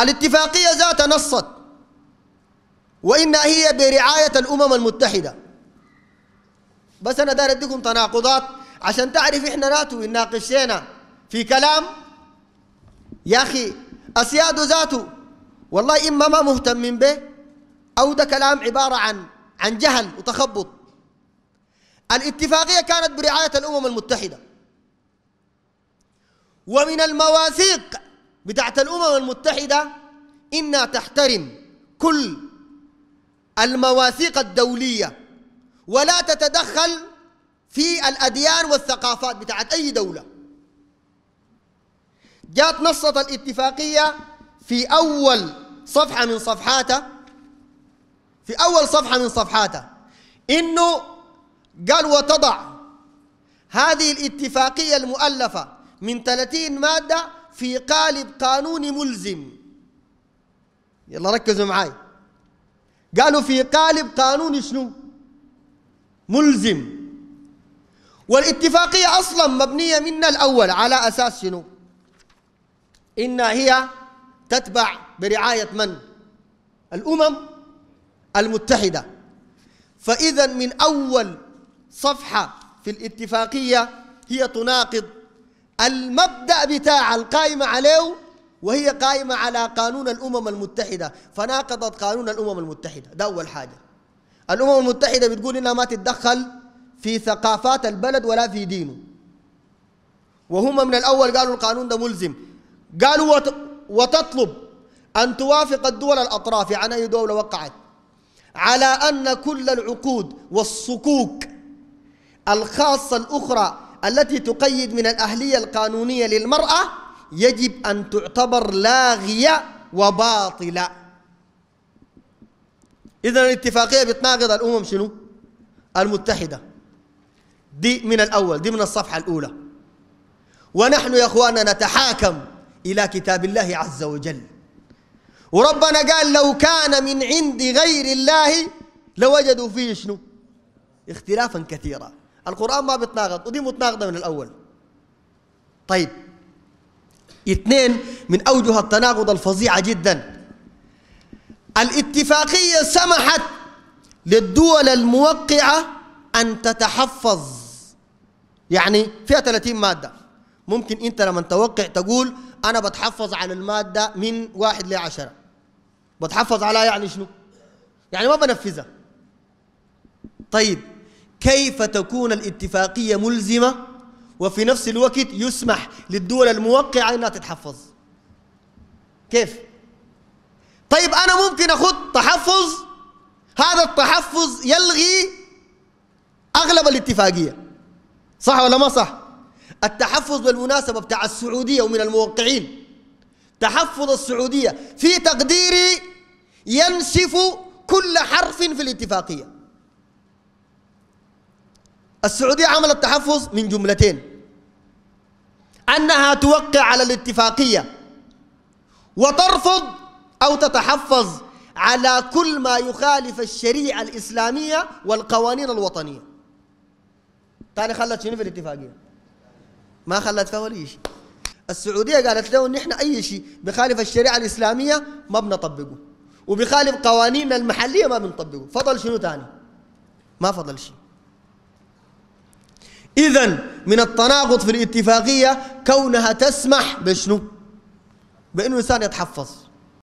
الاتفاقية ذات نصت وإن هي برعاية الأمم المتحدة بس أنا داير أديكم تناقضات عشان تعرف إحنا ناتو ناقشينا في كلام يا أخي أسياد ذاته والله إما ما مهتم به أو ده كلام عبارة عن عن جهل وتخبط الاتفاقية كانت برعاية الأمم المتحدة ومن المواثيق بتاعت الأمم المتحدة إنها تحترم كل المواثيق الدولية ولا تتدخل في الأديان والثقافات بتاعت أي دولة جات نصت الاتفاقية في أول صفحة من صفحاتها في أول صفحة من صفحاتها إنه قال وتضع هذه الاتفاقية المؤلفة من 30 مادة في قالب قانوني ملزم يلا ركزوا معاي قالوا في قالب قانوني شنو ملزم والاتفاقية أصلا مبنية منا الأول على أساس شنو إن هي تتبع برعاية من الأمم المتحدة فإذا من أول صفحة في الاتفاقية هي تناقض المبدأ بتاع القائمة عليه وهي قائمة على قانون الأمم المتحدة فناقضت قانون الأمم المتحدة ده أول حاجة الأمم المتحدة بتقول إنها ما تتدخل في ثقافات البلد ولا في دينه وهم من الأول قالوا القانون ده ملزم قالوا وتطلب أن توافق الدول الأطراف عن يعني أي دولة وقعت على أن كل العقود والصكوك الخاصة الأخرى التي تقيد من الأهلية القانونية للمرأة يجب أن تعتبر لاغية وباطلة إذا الاتفاقية بتناقض الأمم شنو؟ المتحدة دي من الأول دي من الصفحة الأولى ونحن يا أخواننا نتحاكم إلى كتاب الله عز وجل وربنا قال لو كان من عند غير الله لوجدوا فيه شنو؟ اختلافا كثيرا القرآن ما بيتناقض ودي متناقضة من الأول طيب اثنين من أوجه التناقض الفظيعة جدا الاتفاقية سمحت للدول الموقعة أن تتحفظ يعني فيها 30 مادة ممكن أنت لما توقع تقول أنا بتحفظ على المادة من واحد لعشرة بتحفظ على يعني شنو؟ يعني ما بنفذها طيب كيف تكون الاتفاقية ملزمة وفي نفس الوقت يسمح للدول الموقعة أنها تتحفظ كيف؟ طيب أنا ممكن أخذ تحفظ هذا التحفظ يلغي أغلب الاتفاقية صح ولا ما صح؟ التحفظ بالمناسبة بتاع السعودية ومن الموقعين تحفظ السعودية في تقديري ينسف كل حرف في الاتفاقية السعودية عملت تحفظ من جملتين أنها توقع على الاتفاقية وترفض أو تتحفظ على كل ما يخالف الشريعة الإسلامية والقوانين الوطنية تاني خلت شنو في الاتفاقية ما خلت فيها ولا شيء السعودية قالت له نحن أي شيء بخالف الشريعة الإسلامية ما بنطبقه وبخالف قوانيننا المحلية ما بنطبقه فضل شنو تاني ما فضل شيء إذا من التناقض في الاتفاقية كونها تسمح بشنو؟ بأنه الإنسان يتحفظ